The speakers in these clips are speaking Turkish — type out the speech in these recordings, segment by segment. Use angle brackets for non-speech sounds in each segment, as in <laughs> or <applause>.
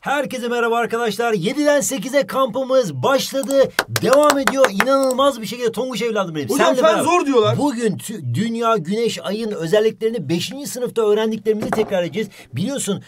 Herkese merhaba arkadaşlar. 7'den 8'e kampımız başladı. Devam ediyor. İnanılmaz bir şekilde Tonguç evladım benim. Hocam sen zor diyorlar. Bugün dünya, güneş, ayın özelliklerini 5. sınıfta öğrendiklerimizi tekrar edeceğiz. Biliyorsun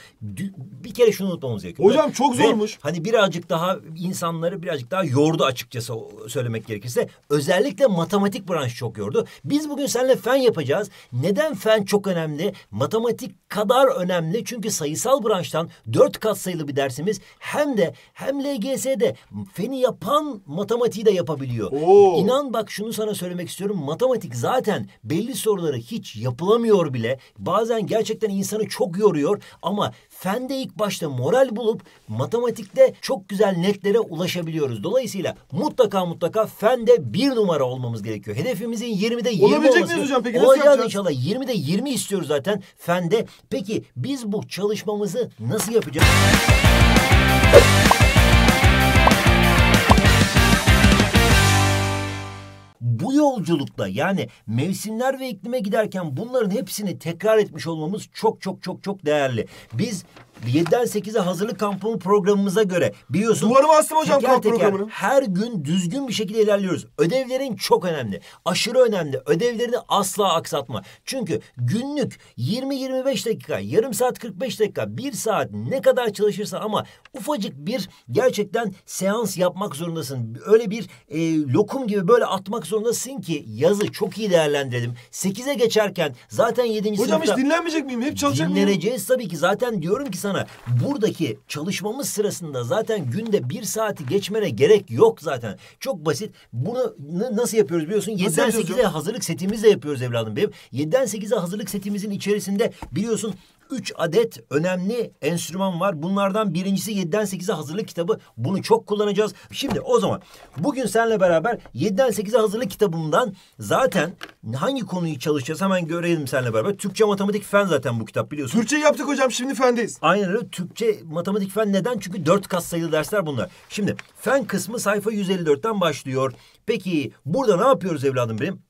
bir kere şunu unutmamamız gerekiyor. Hocam çok zormuş. Ve hani birazcık daha insanları birazcık daha yordu açıkçası söylemek gerekirse. Özellikle matematik branşı çok yordu. Biz bugün seninle fen yapacağız. Neden fen çok önemli? Matematik kadar önemli. Çünkü sayısal branştan 4 sayılı bir dersimiz hem de hem LGS'de feni yapan matematiği de yapabiliyor. Oo. İnan bak şunu sana söylemek istiyorum. Matematik zaten belli soruları hiç yapılamıyor bile. Bazen gerçekten insanı çok yoruyor ama fende ilk başta moral bulup matematikte çok güzel netlere ulaşabiliyoruz. Dolayısıyla mutlaka mutlaka fende bir numara olmamız gerekiyor. Hedefimizin 20'de 20 Olabilecek olması. miyiz hocam peki? Nasıl yapacağız? inşallah. 20'de 20 istiyoruz zaten fende. Peki biz bu çalışmamızı nasıl yapacağız? Bu yolculukta yani mevsimler ve iklime giderken bunların hepsini tekrar etmiş olmamız çok çok çok çok değerli. Biz 7'den 8'e hazırlık kampı programımıza göre biliyorsun. Duvarıma astım hocam teker kamp teker programını. Her gün düzgün bir şekilde ilerliyoruz. Ödevlerin çok önemli. Aşırı önemli. Ödevlerini asla aksatma. Çünkü günlük 20-25 dakika, yarım saat 45 dakika, bir saat ne kadar çalışırsan ama ufacık bir gerçekten seans yapmak zorundasın. Öyle bir e, lokum gibi böyle atmak zorundasın ki yazı çok iyi değerlendirelim. 8'e geçerken zaten 7. Hocam sınıfta... Hocam hiç dinlenmeyecek miyim? Hep çalışacak mıyım? Dinleneceğiz tabii ki. Zaten diyorum ki sana yana buradaki çalışmamız sırasında zaten günde bir saati geçmene gerek yok zaten. Çok basit. Bunu nasıl yapıyoruz biliyorsun? 7'den 8'e hazırlık setimizle yapıyoruz evladım benim. 7'den 8'e hazırlık setimizin içerisinde biliyorsun 3 adet önemli enstrüman var. Bunlardan birincisi 7'den 8'e hazırlık kitabı. Bunu çok kullanacağız. Şimdi o zaman bugün seninle beraber 7'den 8'e hazırlık kitabından zaten hangi konuyu çalışacağız hemen görelim seninle beraber. Türkçe matematik fen zaten bu kitap biliyorsun. Türkçe yaptık hocam şimdi fendeyiz. Aynen öyle. Türkçe matematik fen neden? Çünkü dört kat sayılı dersler bunlar. Şimdi fen kısmı sayfa 154'ten başlıyor. Peki burada ne yapıyoruz evladım benim?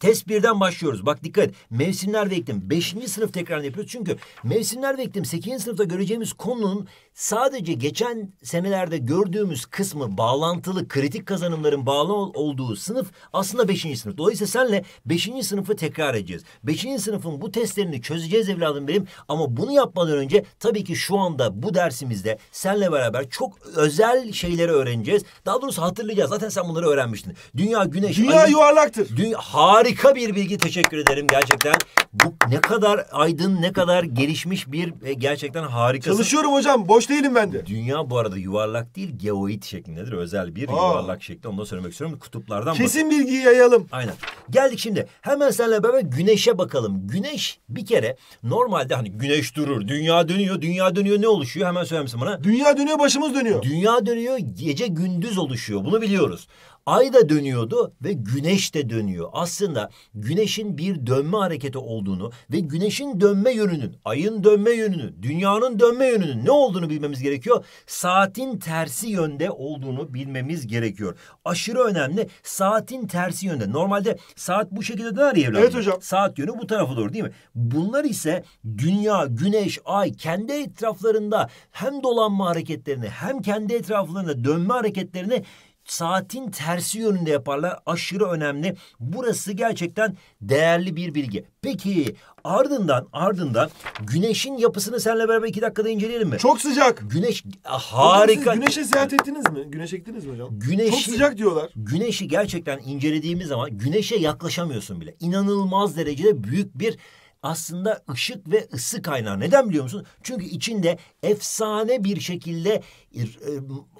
Test birden başlıyoruz. Bak dikkat. Mevsimler ve iklim. Beşinci sınıf tekrar yapıyoruz. Çünkü mevsimler ve iklim sekizinci sınıfta göreceğimiz konunun sadece geçen senelerde gördüğümüz kısmı bağlantılı kritik kazanımların bağlı olduğu sınıf aslında beşinci sınıf. Dolayısıyla senle beşinci sınıfı tekrar edeceğiz. Beşinci sınıfın bu testlerini çözeceğiz evladım benim ama bunu yapmadan önce tabii ki şu anda bu dersimizde senle beraber çok özel şeyleri öğreneceğiz. Daha doğrusu hatırlayacağız. Zaten sen bunları öğrenmiştin. Dünya güneş. Dünya ayın, yuvarlaktır. Dünya, harika bir bilgi. Teşekkür ederim gerçekten. Bu ne kadar aydın, ne kadar gelişmiş bir e, gerçekten harika. Çalışıyorum hocam. Boş değilim ben de. Dünya bu arada yuvarlak değil geoid şeklindedir. Özel bir Aa. yuvarlak şekli. Onu da söylemek istiyorum. Kutuplardan Kesin bak- bilgiyi yayalım. Aynen. Geldik şimdi. Hemen senle beraber güneşe bakalım. Güneş bir kere normalde hani güneş durur. Dünya dönüyor. Dünya dönüyor ne oluşuyor? Hemen söyler misin bana? Dünya dönüyor başımız dönüyor. Dünya dönüyor gece gündüz oluşuyor. Bunu biliyoruz. Ay da dönüyordu ve güneş de dönüyor. Aslında güneşin bir dönme hareketi olduğunu ve güneşin dönme yönünün, ayın dönme yönünün, dünyanın dönme yönünün ne olduğunu bilmemiz gerekiyor. Saatin tersi yönde olduğunu bilmemiz gerekiyor. Aşırı önemli saatin tersi yönde. Normalde saat bu şekilde döner ya evladım. Evet hocam. Saat yönü bu tarafa doğru değil mi? Bunlar ise dünya, güneş, ay kendi etraflarında hem dolanma hareketlerini hem kendi etraflarında dönme hareketlerini saatin tersi yönünde yaparlar. Aşırı önemli. Burası gerçekten değerli bir bilgi. Peki ardından ardından güneşin yapısını seninle beraber iki dakikada inceleyelim mi? Çok sıcak. Güneş e, harika. Siz güneşe seyahat ettiniz mi? Güneşe gittiniz mi hocam? Güneşi, Çok sıcak diyorlar. Güneşi gerçekten incelediğimiz zaman güneşe yaklaşamıyorsun bile. İnanılmaz derecede büyük bir aslında ışık ve ısı kaynağı. Neden biliyor musun? Çünkü içinde efsane bir şekilde e,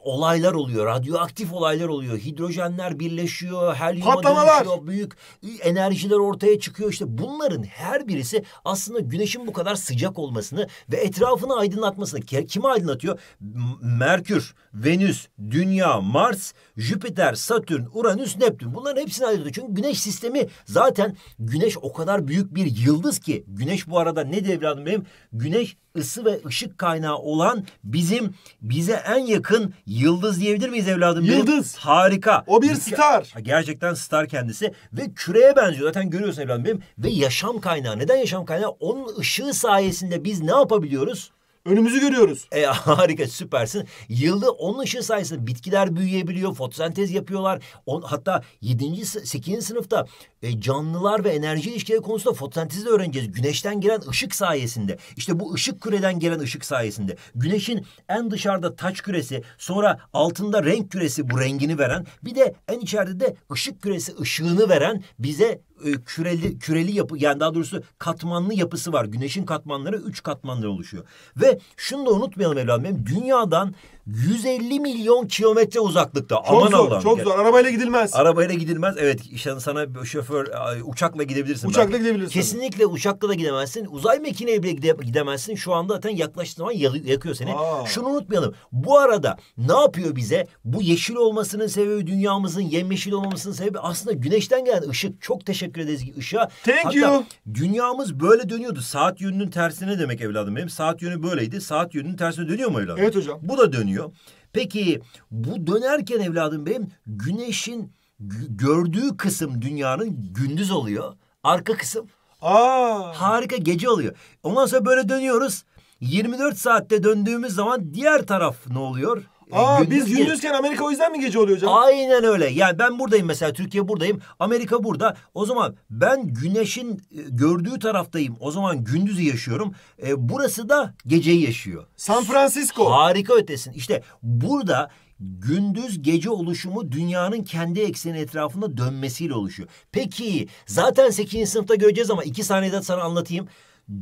olaylar oluyor. Radyoaktif olaylar oluyor. Hidrojenler birleşiyor. Helyuma Patlamalar. dönüşüyor. Büyük enerjiler ortaya çıkıyor. İşte bunların her birisi aslında güneşin bu kadar sıcak olmasını ve etrafını aydınlatmasını. Kimi aydınlatıyor? Merkür, Venüs, Dünya, Mars, Jüpiter, Satürn, Uranüs, Neptün. Bunların hepsini aydınlatıyor. Çünkü güneş sistemi zaten güneş o kadar büyük bir yıldız ki. Güneş bu arada ne devranım benim? Güneş ısı ve ışık kaynağı olan bizim bize en yakın Yıldız diyebilir miyiz evladım? Yıldız. Benim? Harika. O bir star. Gerçekten star kendisi ve küreye benziyor. Zaten görüyorsun evladım benim. Ve yaşam kaynağı. Neden yaşam kaynağı? Onun ışığı sayesinde biz ne yapabiliyoruz? Önümüzü görüyoruz. E <laughs> harika süpersin. Yılda onun ışığı sayesinde bitkiler büyüyebiliyor, fotosentez yapıyorlar. On, hatta 7. 8. sınıfta e, canlılar ve enerji ilişkileri konusunda fotosentezi öğreneceğiz. Güneşten gelen ışık sayesinde. İşte bu ışık küreden gelen ışık sayesinde. Güneşin en dışarıda taç küresi, sonra altında renk küresi bu rengini veren, bir de en içeride de ışık küresi ışığını veren bize e, küreli küreli yapı yani daha doğrusu katmanlı yapısı var. Güneşin katmanları üç katmandan oluşuyor. Ve şunu da unutmayalım evladım dünyadan 150 milyon kilometre uzaklıkta. Çok Aman zor, Allah'ım. Çok zor. Arabayla gidilmez. Arabayla gidilmez. Evet. Işte sana şoför e, uçakla gidebilirsin. Uçakla belki. gidebilirsin. Kesinlikle uçakla da gidemezsin. Uzay makineyle bile gidemezsin. Şu anda zaten yaklaştığı zaman yakıyor seni. Aa. Şunu unutmayalım. Bu arada ne yapıyor bize? Bu yeşil olmasının sebebi dünyamızın yemyeşil olmasının sebebi aslında güneşten gelen ışık. Çok teşekkür ederiz ışığa. Thank Hatta you. dünyamız böyle dönüyordu. Saat yönünün tersine demek evladım benim. Saat yönü böyleydi. Saat yönünün tersine dönüyor mu evladım? Evet hocam. Bu da dönüyor dönüyor. Peki bu dönerken evladım benim güneşin gördüğü kısım dünyanın gündüz oluyor. Arka kısım Aa. harika gece oluyor. Ondan sonra böyle dönüyoruz. 24 saatte döndüğümüz zaman diğer taraf ne oluyor? Aa ee, gündüz biz gündüzken Amerika o yüzden mi gece oluyor canım? Aynen öyle. Yani ben buradayım mesela Türkiye buradayım. Amerika burada. O zaman ben güneşin e, gördüğü taraftayım. O zaman gündüzü yaşıyorum. E, burası da geceyi yaşıyor. San Francisco. Harika ötesin. İşte burada gündüz gece oluşumu dünyanın kendi ekseni etrafında dönmesiyle oluşuyor. Peki zaten 8. sınıfta göreceğiz ama iki saniyede sana anlatayım.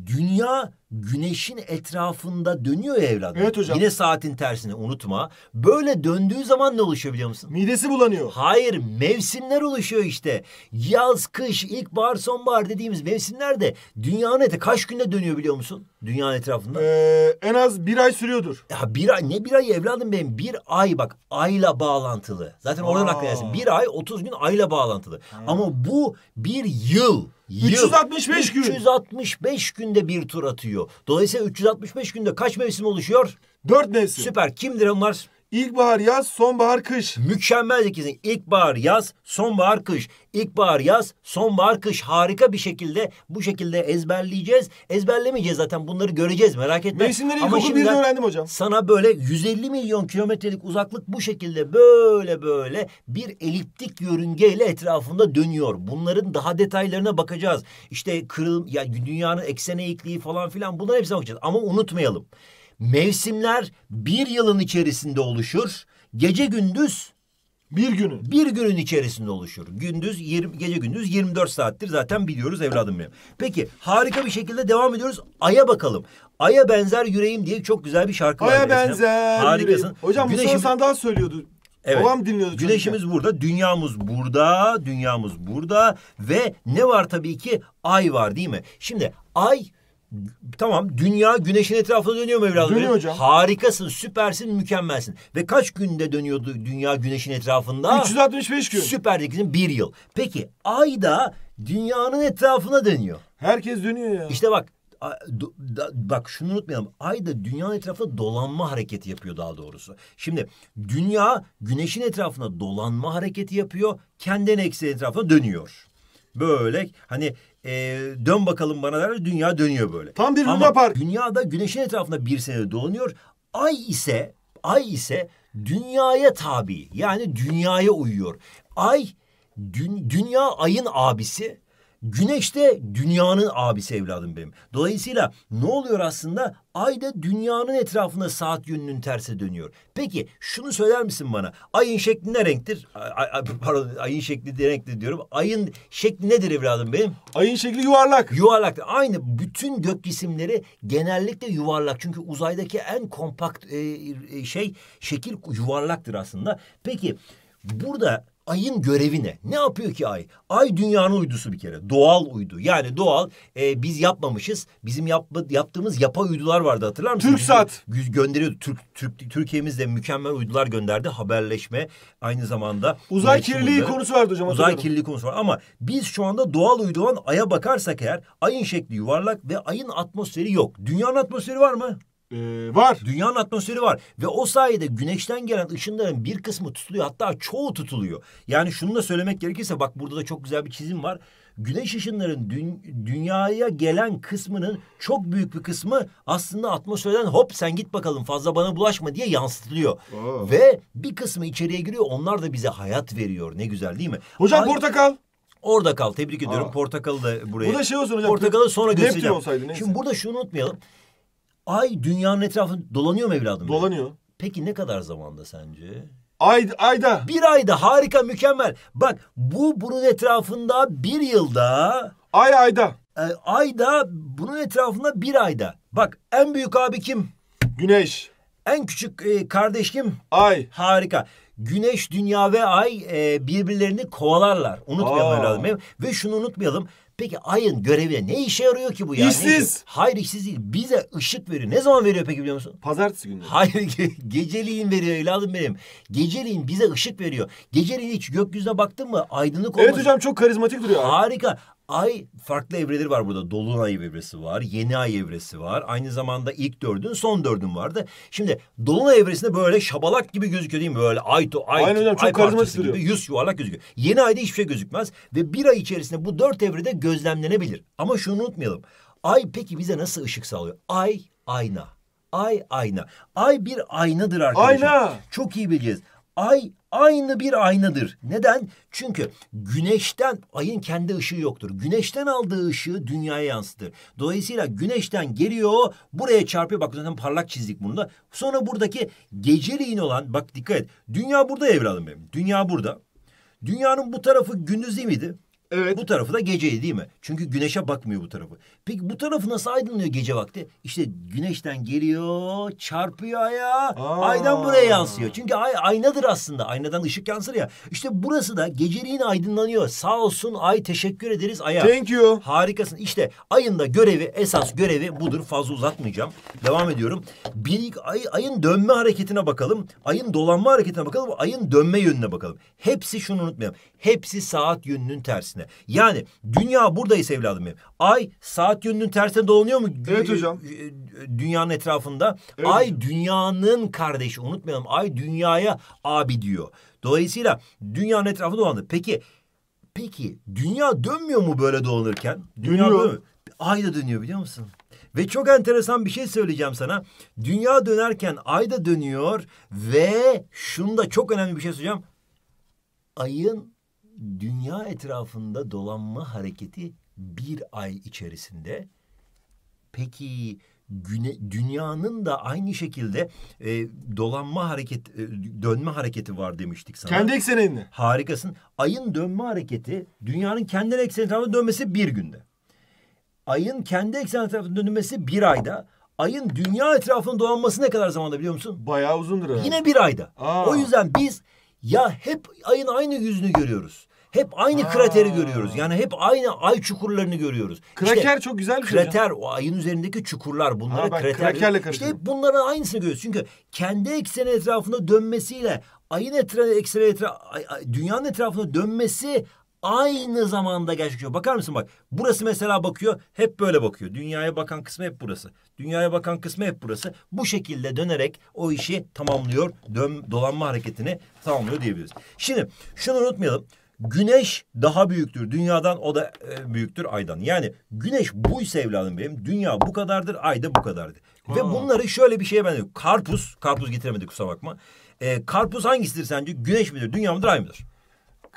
Dünya güneşin etrafında dönüyor ya evladım. Evet hocam. Yine saatin tersine unutma. Böyle döndüğü zaman ne oluşuyor biliyor musun? Midesi bulanıyor. Hayır mevsimler oluşuyor işte. Yaz, kış, ilkbahar, sonbahar dediğimiz mevsimler de dünyanın eti kaç günde dönüyor biliyor musun? Dünyanın etrafında. Ee, en az bir ay sürüyordur. Ya bir ay ne bir ay evladım benim bir ay bak ayla bağlantılı. Zaten oradan aklına Bir ay 30 gün ayla bağlantılı. Ha. Ama bu bir Yıl. 365 gün. 365 günde bir tur atıyor. Dolayısıyla 365 günde kaç mevsim oluşuyor? Dört mevsim. Süper. Kimdir onlar? İlkbahar yaz, sonbahar kış. Mükemmel ikizin. İlkbahar yaz, sonbahar kış. İlkbahar yaz, sonbahar kış. Harika bir şekilde bu şekilde ezberleyeceğiz. Ezberlemeyeceğiz zaten bunları göreceğiz merak etme. Mevsimleri Ama ilkokul birden öğrendim hocam. Sana böyle 150 milyon kilometrelik uzaklık bu şekilde böyle böyle bir eliptik yörüngeyle etrafında dönüyor. Bunların daha detaylarına bakacağız. İşte kırıl, ya dünyanın eksen eğikliği falan filan bunların hepsine bakacağız. Ama unutmayalım. Mevsimler bir yılın içerisinde oluşur. Gece gündüz bir günün. Bir günün içerisinde oluşur. Gündüz 20, gece gündüz 24 saattir zaten biliyoruz evladım benim. Peki harika bir şekilde devam ediyoruz. Ay'a bakalım. Ay'a benzer yüreğim diye çok güzel bir şarkı var. Ay'a benzer Harikasın. Yüreğim. Hocam Güneşim... Mustafa Sandal söylüyordu. Evet. Babam dinliyordu. Güneşimiz çocukken. burada, dünyamız burada, dünyamız burada ve ne var tabii ki ay var değil mi? Şimdi ay Tamam dünya güneşin etrafında dönüyor mu evladım? Dönüyor hocam. Harikasın, süpersin, mükemmelsin. Ve kaç günde dönüyordu dünya güneşin etrafında? 365 gün. Süper dikizin bir yıl. Peki ay da dünyanın etrafına dönüyor. Herkes dönüyor ya. İşte bak bak şunu unutmayalım. Ay da dünyanın etrafında dolanma hareketi yapıyor daha doğrusu. Şimdi dünya güneşin etrafına dolanma hareketi yapıyor. Kendi eksi etrafına dönüyor. Böyle hani e, dön bakalım bana der dünya dönüyor böyle. Tam bir luna park. Dünya da güneşin etrafında bir sene dolanıyor. Ay ise ay ise dünyaya tabi yani dünyaya uyuyor. Ay dün, dünya ayın abisi Güneş de dünyanın abisi evladım benim. Dolayısıyla ne oluyor aslında? Ay da dünyanın etrafında saat yönünün tersi dönüyor. Peki şunu söyler misin bana? Ayın şekli ne renktir? Ay, ay, pardon ayın şekli ne renktir diyorum. Ayın şekli nedir evladım benim? Ayın şekli yuvarlak. Yuvarlak. Aynı bütün gök cisimleri genellikle yuvarlak. Çünkü uzaydaki en kompakt e, e şey şekil yuvarlaktır aslında. Peki burada Ayın görevi ne? Ne yapıyor ki ay? Ay dünyanın uydusu bir kere. Doğal uydu. Yani doğal e, biz yapmamışız. Bizim yapma, yaptığımız yapay uydular vardı hatırlar mısınız? TürkSat. Bizi gönderiyordu. Türk, Türk, Türkiye'miz de mükemmel uydular gönderdi. Haberleşme aynı zamanda. Uzay kirliliği uydu. konusu vardı hocam. Uzay kirliliği konusu var ama biz şu anda doğal uydu olan aya bakarsak eğer ayın şekli yuvarlak ve ayın atmosferi yok. Dünyanın atmosferi var mı? Ee, var. Dünyanın atmosferi var. Ve o sayede güneşten gelen ışınların bir kısmı tutuluyor. Hatta çoğu tutuluyor. Yani şunu da söylemek gerekirse bak burada da çok güzel bir çizim var. Güneş ışınların dün, dünyaya gelen kısmının çok büyük bir kısmı aslında atmosferden hop sen git bakalım fazla bana bulaşma diye yansıtılıyor. Aa. Ve bir kısmı içeriye giriyor. Onlar da bize hayat veriyor. Ne güzel değil mi? Hocam Aynı... portakal. Orada kal. Tebrik ediyorum. Aa. Portakalı da buraya. Bu da şey olsun hocam. Portakalı sonra göstereceğim. Şimdi burada şunu unutmayalım. Ay dünyanın etrafında dolanıyor mu evladım? Dolanıyor. Benim? Peki ne kadar zamanda sence? Ay, ayda. Bir ayda harika mükemmel. Bak bu bunun etrafında bir yılda. Ay ayda. E, ayda bunun etrafında bir ayda. Bak en büyük abi kim? Güneş. En küçük e, kardeş kim? Ay. Harika. Güneş, dünya ve ay e, birbirlerini kovalarlar. Unutmayalım Aa. evladım. Ve şunu unutmayalım. Peki ayın görevine ne işe yarıyor ki bu ya? İşsiz. Neyse? Hayır işsiz değil. Bize ışık veriyor. Ne zaman veriyor peki biliyor musun? Pazartesi günü. Hayır <laughs> geceliğin veriyor evladım benim. Geceliğin bize ışık veriyor. Geceliğin hiç gökyüzüne baktın mı aydınlık olmuş. Evet hocam çok karizmatik duruyor. Harika. Ay farklı evreleri var burada. Dolunay evresi var, yeni ay evresi var. Aynı zamanda ilk dördün, son dördün vardı. Şimdi Dolunay evresinde böyle şabalak gibi gözüküyor değil mi? Böyle ay to ay, Aynen hocam, çok karizmatik parçası gibi yüz yuvarlak gözüküyor. Yeni ayda hiçbir şey gözükmez ve bir ay içerisinde bu dört evrede gözlemlenebilir. Ama şunu unutmayalım. Ay peki bize nasıl ışık sağlıyor? Ay ayna. Ay ayna. Ay bir aynadır arkadaşlar. Ayna. Çok iyi bileceğiz. Ay aynı bir aynadır. Neden? Çünkü güneşten ayın kendi ışığı yoktur. Güneşten aldığı ışığı dünyaya yansıtır. Dolayısıyla güneşten geliyor buraya çarpıyor. Bak zaten parlak çizdik bunu da. Sonra buradaki geceliğin olan bak dikkat et. Dünya burada evladım benim. Dünya burada. Dünyanın bu tarafı gündüz değil miydi? Evet. Bu tarafı da geceydi değil mi? Çünkü güneşe bakmıyor bu tarafı. Peki bu tarafı nasıl aydınlıyor gece vakti? İşte güneşten geliyor, çarpıyor aya, aydan buraya yansıyor. Çünkü ay aynadır aslında. Aynadan ışık yansır ya. İşte burası da geceliğin aydınlanıyor. Sağ olsun ay teşekkür ederiz aya. Thank you. Harikasın. İşte ayın da görevi, esas görevi budur. Fazla uzatmayacağım. Devam ediyorum. Bir, ay, ayın dönme hareketine bakalım. Ayın dolanma hareketine bakalım. Ayın dönme yönüne bakalım. Hepsi şunu unutmayalım. Hepsi saat yönünün tersine üzerine. Yani dünya buradayız evladım benim. Ay saat yönünün tersine dolanıyor mu? Evet hocam. E, e, dünyanın etrafında. Evet. Ay dünyanın kardeşi unutmayalım. Ay dünyaya abi diyor. Dolayısıyla dünyanın etrafı dolandı. Peki peki dünya dönmüyor mu böyle dolanırken? Dünya dönüyor. Ay da dönüyor biliyor musun? Ve çok enteresan bir şey söyleyeceğim sana. Dünya dönerken ay da dönüyor ve şunu da çok önemli bir şey söyleyeceğim. Ayın dünya etrafında dolanma hareketi bir ay içerisinde. Peki güne, dünyanın da aynı şekilde e, dolanma hareket e, dönme hareketi var demiştik sana. Kendi ekseninde. Harikasın. Ayın dönme hareketi dünyanın kendi ekseni etrafında dönmesi bir günde. Ayın kendi ekseni etrafında dönmesi bir ayda. Ayın dünya etrafında dolanması ne kadar zamanda biliyor musun? Bayağı uzundur. Yine bir ayda. Aa. O yüzden biz ya hep ayın aynı yüzünü görüyoruz. Hep aynı Aa. krateri görüyoruz. Yani hep aynı ay çukurlarını görüyoruz. Kraker işte, çok güzel bir şey. Krater o ayın üzerindeki çukurlar bunlara Aa, krater. Krakerle işte hep bunların aynısını görüyoruz. Çünkü kendi ekseni etrafında dönmesiyle ayın etrafı ekseni etrafı dünyanın etrafında dönmesi aynı zamanda gerçekleşiyor. Bakar mısın bak. Burası mesela bakıyor. Hep böyle bakıyor. Dünyaya bakan kısmı hep burası. Dünyaya bakan kısmı hep burası. Bu şekilde dönerek o işi tamamlıyor. Dön, dolanma hareketini tamamlıyor diyebiliriz. Şimdi şunu unutmayalım. Güneş daha büyüktür dünyadan o da e, büyüktür aydan. Yani güneş buysa evladım benim dünya bu kadardır ay da bu kadardır. Ha. Ve bunları şöyle bir şeye ben diyorum. Karpuz, karpuz getiremedik kusura bakma. E, karpuz hangisidir sence? Güneş midir, dünya mıdır, ay mıdır?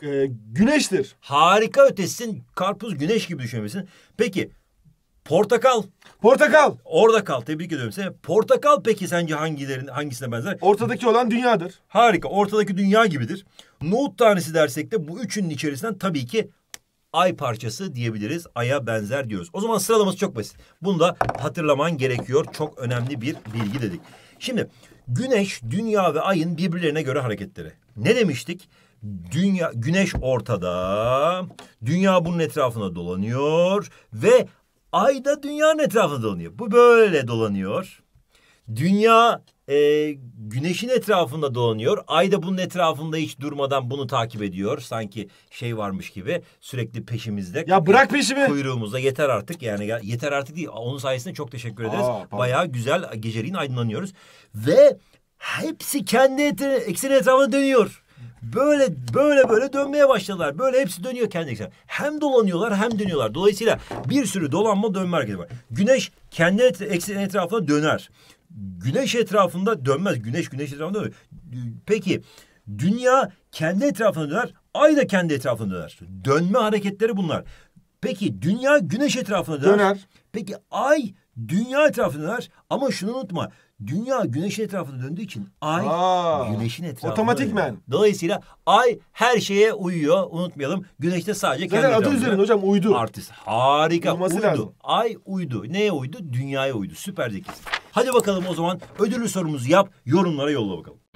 E, güneştir. Harika ötesin. Karpuz güneş gibi düşünmesin. Peki Portakal. Portakal. Orada kal. Tebrik ediyorum seni. Portakal peki sence hangilerin hangisine benzer? Ortadaki olan dünyadır. Harika. Ortadaki dünya gibidir. Nohut tanesi dersek de bu üçünün içerisinden tabii ki ay parçası diyebiliriz. Ay'a benzer diyoruz. O zaman sıralaması çok basit. Bunu da hatırlaman gerekiyor. Çok önemli bir bilgi dedik. Şimdi güneş, dünya ve ayın birbirlerine göre hareketleri. Ne demiştik? Dünya, güneş ortada, dünya bunun etrafında dolanıyor ve Ay da dünyanın etrafında dolanıyor. Bu böyle dolanıyor. Dünya e, güneşin etrafında dolanıyor. Ay da bunun etrafında hiç durmadan bunu takip ediyor. Sanki şey varmış gibi sürekli peşimizde. Ya bırak peşimi. Kuyruğumuzda yeter artık yani yeter artık değil. Onun sayesinde çok teşekkür ederiz. Aa, Bayağı güzel geceliğin aydınlanıyoruz. Ve hepsi kendi et, etrafında dönüyor. Böyle böyle böyle dönmeye başladılar. Böyle hepsi dönüyor kendi Hem dolanıyorlar hem dönüyorlar. Dolayısıyla bir sürü dolanma dönme hareketi var. Güneş kendi eksen etrafında döner. Güneş etrafında dönmez. Güneş güneş etrafında dönmez. Peki dünya kendi etrafında döner. Ay da kendi etrafında döner. Dönme hareketleri bunlar. Peki dünya güneş etrafında döner. Döner. Peki ay dünya etrafında döner ama şunu unutma. Dünya güneşin etrafında döndüğü için ay Aa, güneşin etrafında. Otomatikmen. Döndüğü. Dolayısıyla ay her şeye uyuyor. Unutmayalım. Güneşte sadece kendi Zaten adı üzerinde hocam uydu. Artist. Harika. Uyuması uydu. Lazım. Ay uydu. Neye uydu? Dünyaya uydu. Süper zekisi. Hadi bakalım o zaman ödüllü sorumuzu yap. Yorumlara yolla bakalım.